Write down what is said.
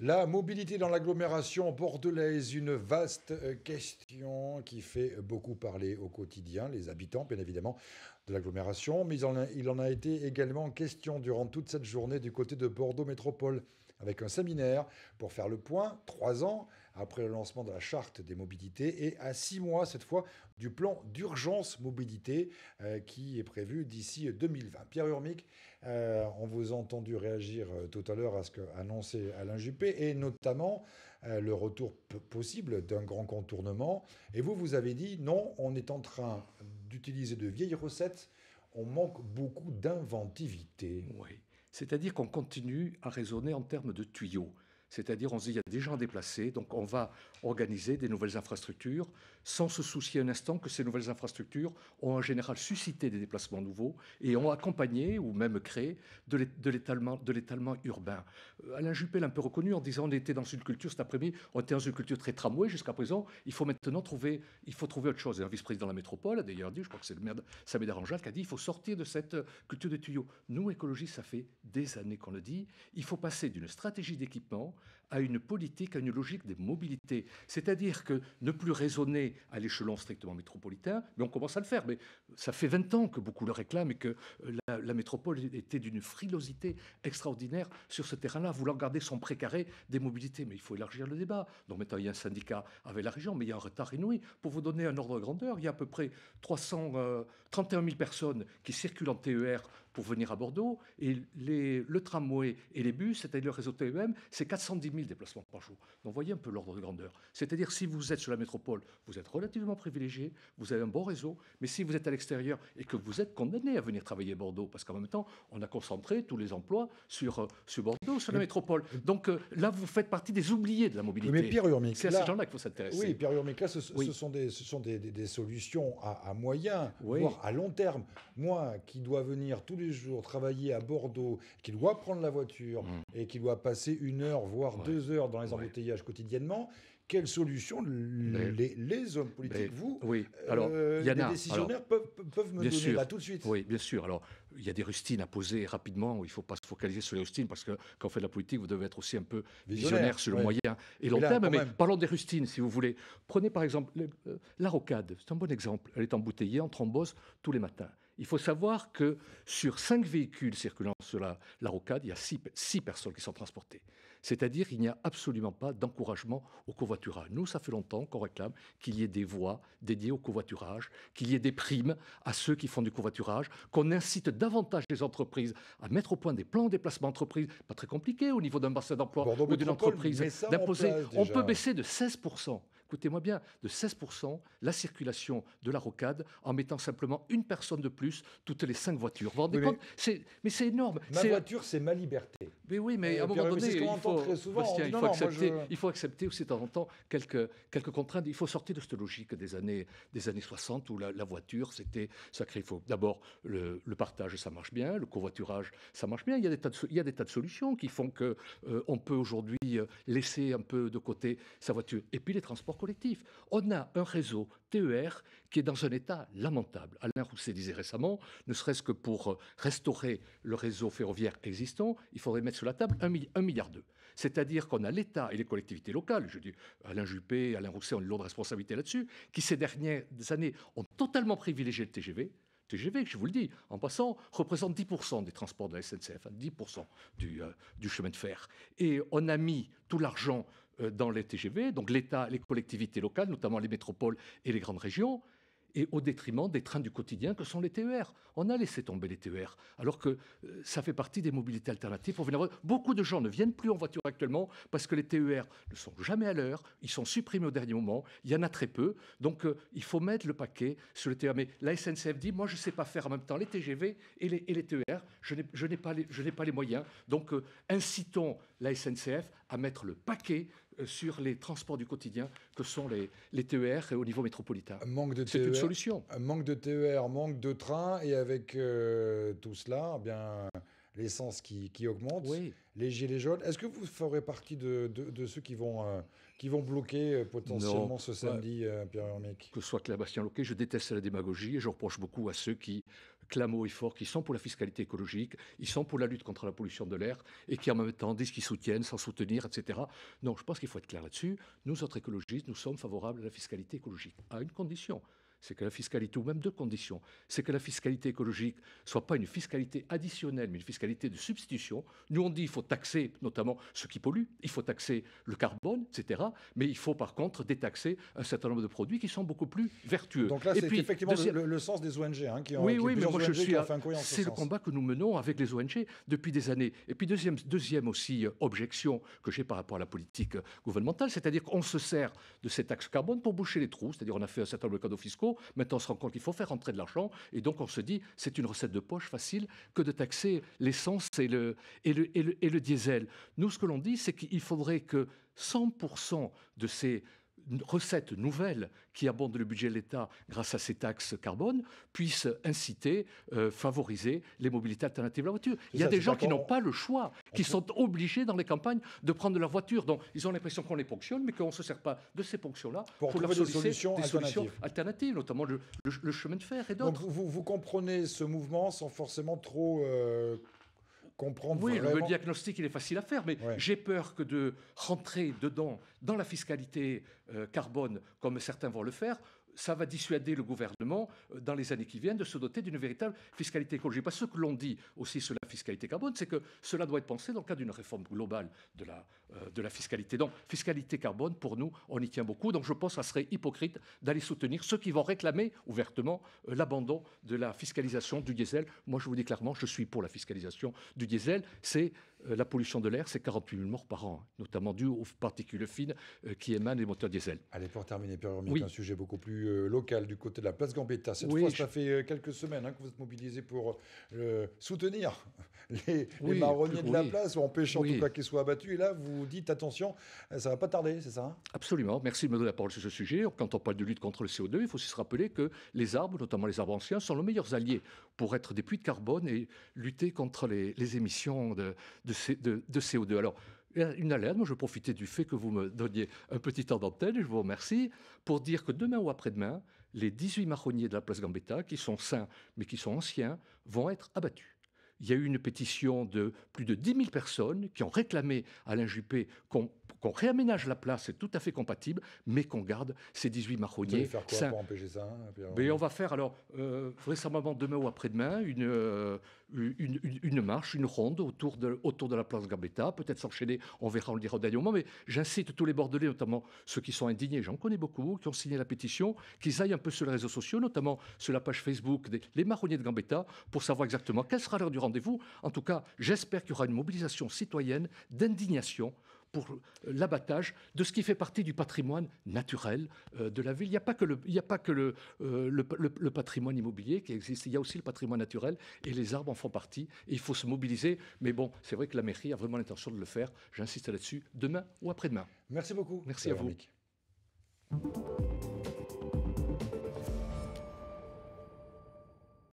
La mobilité dans l'agglomération bordelaise, une vaste euh, question qui fait beaucoup parler au quotidien les habitants, bien évidemment, de l'agglomération, mais il en, a, été également question durant toute cette journée du côté de Bordeaux Métropole, avec un séminaire pour faire le point, trois ans après le lancement de la charte des mobilités et à six mois, cette fois, du plan d'urgence mobilité euh, qui est prévu d'ici 2020. Pierre Urmic, euh, on vous a entendu réagir euh, tout à l'heure à ce qu'annonçait Alain Juppé et notamment le retour possible d'un grand contournement. Et vous, vous avez dit non, on est en train d'utiliser de vieilles recettes, on manque beaucoup d'inventivité. Oui. C'est-à-dire qu'on continue à raisonner en termes de tuyaux. C'est-à-dire, on se dit, il y a des gens déplacés, donc on va organiser des nouvelles infrastructures sans se soucier un instant que ces nouvelles infrastructures ont en général suscité des déplacements nouveaux et ont accompagné ou même créé de l'étalement urbain. Euh, Alain Juppé l'a un peu reconnu en disant, on était dans une culture cet après-midi, on était dans une culture très tramway jusqu'à présent, il faut maintenant trouver, il faut trouver autre chose. Et un vice-président de la métropole a d'ailleurs dit, je crois que c'est le maire Samed Aranjal qui a dit, il faut sortir de cette euh, culture de tuyaux. Nous, écologistes, ça fait des années qu'on le dit, il faut passer d'une stratégie d'équipement à une politique, à une logique des mobilités. C'est-à-dire que ne plus raisonner à l'échelon strictement métropolitain, mais on commence à le faire. Mais ça fait 20 ans que beaucoup le réclament et que euh, la, métropole était d'une frilosité extraordinaire sur ce terrain-là, voulant garder son précaré des mobilités. Mais il faut élargir le débat. Donc maintenant, il y a un syndicat avec la région, mais il y a un retard inouï. Pour vous donner un ordre de grandeur, il y a à peu près 331 000 euh, personnes qui circulent en TER pour venir à Bordeaux. Et les, le tramway et les bus, c'est-à-dire le réseau TEM, c'est 410 000 déplacements par jour. Donc voyez un peu l'ordre de grandeur. C'est-à-dire si vous êtes sur la métropole, vous êtes relativement privilégié, vous avez un bon réseau, mais si vous êtes à l'extérieur et que vous êtes condamné à venir travailler à Bordeaux, parce qu'en même temps, on a concentré tous les emplois sur, euh, sur Bordeaux, sur la métropole. Donc euh, là, vous faites partie des oubliés de la mobilité. mais Pierre Urmic, c'est à ces gens-là qu'il faut s'intéresser. Oui, Pierre Urmic, là, ce, sont des, ce sont des, des, solutions à, moyen, voire à long terme. Moi, qui dois venir tous les jours travailler à Bordeaux, qui doit prendre la voiture mm. et qui doit passer une heure, voire deux heures dans les embouteillages quotidiennement, quelle solution les, hommes politiques, vous, euh, alors, les décisionnaires, peuvent, me donner sûr, là tout de suite Oui, bien sûr. Alors, il y a des rustines à poser rapidement. Il ne faut pas se focaliser sur les rustines parce que quand on fait de la politique, vous devez être aussi un peu visionnaire, sur le moyen et long terme. Mais parlons des rustines, si vous voulez. Prenez par exemple euh, la rocade. C'est un bon exemple. Elle est embouteillée en thrombose tous les matins. Il faut savoir que sur cinq véhicules circulant sur la, rocade, il y a six, personnes qui sont transportées. C'est-à-dire qu'il n'y a absolument pas d'encouragement au covoiturage. Nous, ça fait longtemps qu'on réclame qu'il y ait des voies dédiées au covoiturage, qu'il y ait des primes à ceux qui font du covoiturage, qu'on incite davantage les entreprises à mettre au point des plans de déplacement d'entreprise, pas très compliqué au niveau d'un bassin d'emploi ou d'une entreprise, d'imposer. On peut baisser de 16 écoutez-moi bien, de 16% la circulation de la rocade en mettant simplement une personne de plus toutes les cinq voitures. mais c'est énorme. Ma voiture, c'est ma liberté. Mais oui, mais à un moment donné, il faut, accepter, il faut accepter aussi de temps en temps quelques, quelques contraintes. Il faut sortir de cette logique des années, des années 60 où la, voiture, c'était sacré. Il d'abord le, partage, ça marche bien, le covoiturage, ça marche bien. Il y a des tas de, il y a des tas de solutions qui font qu'on euh, on peut aujourd'hui euh, laisser un peu de côté sa voiture. Et puis les transports collectifs. On a un réseau TER qui est dans un état lamentable. Alain Rousset disait récemment, ne serait-ce que pour euh, restaurer le réseau ferroviaire existant, il faudrait mettre sur la table 1 milliard d'euros. C'est-à-dire qu'on a l'État et les collectivités locales, je dis Alain Juppé, Alain Rousset ont une lourde responsabilité là-dessus, qui ces dernières années ont totalement privilégié le TGV, TGV, je vous le dis, en passant, représente 10% des transports de la SNCF, 10% hein, du, euh, du, chemin de fer. Et on a mis tout l'argent euh, dans les TGV, donc l'État, les collectivités locales, notamment les métropoles et les grandes régions, et au détriment des trains du quotidien que sont les TER. On a laissé tomber les TER, alors que euh, ça fait partie des mobilités alternatives. Beaucoup de gens ne viennent plus en voiture actuellement parce que les TER ne sont jamais à l'heure, ils sont supprimés au dernier moment, il y en a très peu. Donc euh, il faut mettre le paquet sur les TER. Mais la SNCF dit, moi je ne sais pas faire en même temps les TGV et les, les TER, je n'ai pas, pas les moyens. Donc incitons la SNCF à mettre le paquet sur les transports du quotidien que sont les, les TER au niveau métropolitain. Manque de C'est une e solution. Manque de TER, manque de trains, et avec euh, tout cela, eh bien l'essence qui, augmente, les gilets jaunes. Est-ce que vous ferez partie de, ceux qui vont, euh, qui vont bloquer euh, potentiellement ce samedi, Pierre Hermic Que soit Bastien Loquet, je déteste la démagogie et je reproche beaucoup à ceux qui clameaux et fort qui sont pour la fiscalité écologique, ils sont pour la lutte contre la pollution de l'air et qui en même temps disent qu'ils soutiennent sans soutenir, etc. Non, je pense qu'il faut être clair là-dessus. Nous, autres écologistes, nous sommes favorables à la fiscalité écologique, à une condition, c'est que la fiscalité, ou même deux conditions, c'est que la fiscalité écologique soit pas une fiscalité additionnelle, mais une fiscalité de substitution. Nous, on dit il faut taxer notamment ce qui polluent, il faut taxer le carbone, etc. Mais il faut par contre détaxer un certain nombre de produits qui sont beaucoup plus vertueux. Donc là, c'est effectivement le, sens des ONG hein, qui ont Oui, oui, mais moi, je suis. C'est le combat que nous menons avec les ONG depuis des années. Et puis, deuxième, deuxième aussi euh, objection que j'ai par rapport à la politique euh, gouvernementale, c'est-à-dire qu'on se sert de ces taxes carbone pour boucher les trous, c'est-à-dire on a fait un certain nombre de cadeaux fiscaux Maintenant, on se rend compte qu'il faut faire rentrer de l'argent. Et donc, on se dit, c'est une recette de poche facile que de taxer l'essence et, le, et, le, et le diesel. Nous, ce que l'on dit, c'est qu'il faudrait que 100% de ces recettes nouvelles qui abondent le budget de l'État grâce à ces taxes carbone puissent inciter, euh, favoriser les mobilités alternatives à la voiture. Il y a des gens qui n'ont pas le choix, qui sont obligés dans les campagnes de prendre leur voiture. Donc ils ont l'impression qu'on les ponctionne, mais qu'on ne se sert pas de ces ponctions-là pour, leur des solutions, des alternatives. solutions alternatives, notamment le, chemin de fer et d'autres. Donc vous, vous, comprenez ce mouvement sans forcément trop euh, oui, le diagnostic, il est facile à faire, mais j'ai peur que de rentrer dedans, dans la fiscalité euh, carbone, comme certains vont le faire, ça va dissuader le gouvernement, euh, dans les années qui viennent, de se doter d'une véritable fiscalité écologique. Parce que ce que l'on dit aussi sur la fiscalité carbone, c'est que cela doit être pensé dans le cadre d'une réforme globale de la, euh, de la fiscalité. Donc, fiscalité carbone, pour nous, on y tient beaucoup. Donc, je pense que ça serait hypocrite d'aller soutenir ceux qui vont réclamer ouvertement euh, l'abandon de la fiscalisation du diesel. Moi, je vous dis clairement, je suis pour la fiscalisation du diesel. C'est euh, la pollution de l'air, c'est 48 000 morts par an, notamment dû aux particules fines euh, qui émanent des moteurs diesel. Allez, pour terminer, Pierre un sujet beaucoup plus euh, local du côté de la place Gambetta. Cette fois, ça fait quelques semaines hein, que vous êtes mobilisé pour soutenir les, marronniers de la place, en empêchant tout cas qu'ils soient abattus. Et là, vous dites, attention, ça va pas tarder, c'est ça hein Absolument. Merci de me donner la parole sur ce sujet. Quand on parle de lutte contre le CO2, il faut aussi se rappeler que les arbres, notamment les arbres anciens, sont nos meilleurs alliés pour être des puits de carbone et lutter contre les, émissions de, de de, CO2. Alors, euh, une alerte. Moi, je profitais du fait que vous me donniez un petit temps d'antenne, je vous remercie, pour dire que demain ou après-demain, les 18 marronniers de la place Gambetta, qui sont sains mais qui sont anciens, vont être abattus il y a eu une pétition de plus de 10 000 personnes qui ont réclamé à Alain qu'on réaménage la place, c'est tout à fait compatible, mais qu'on garde ces 18 marronniers. Vous faire quoi pour empêcher ça hein, ben, on... va faire alors, euh, récemment, demain ou après-demain, une, euh, marche, une ronde autour de, la place Gambetta, peut-être s'enchaîner, on verra, on le dira au dernier moment, mais j'incite tous les Bordelais, notamment ceux qui sont indignés, j'en connais beaucoup, qui ont signé la pétition, qu'ils aillent un peu sur les réseaux sociaux, notamment sur la page Facebook des marronniers de Gambetta, pour savoir exactement quelle sera leur du rendez-vous. En tout cas, j'espère qu'il y aura une mobilisation citoyenne d'indignation pour l'abattage de ce qui fait partie du patrimoine naturel euh, de la ville. Il n'y a pas que, le, il a pas que euh, le, patrimoine immobilier qui existe, il y a aussi le patrimoine naturel et les arbres en font partie. il faut se mobiliser, mais bon, c'est vrai que la mairie a vraiment l'intention de le faire, j'insiste là-dessus, demain ou après-demain. Merci beaucoup. Merci à vous.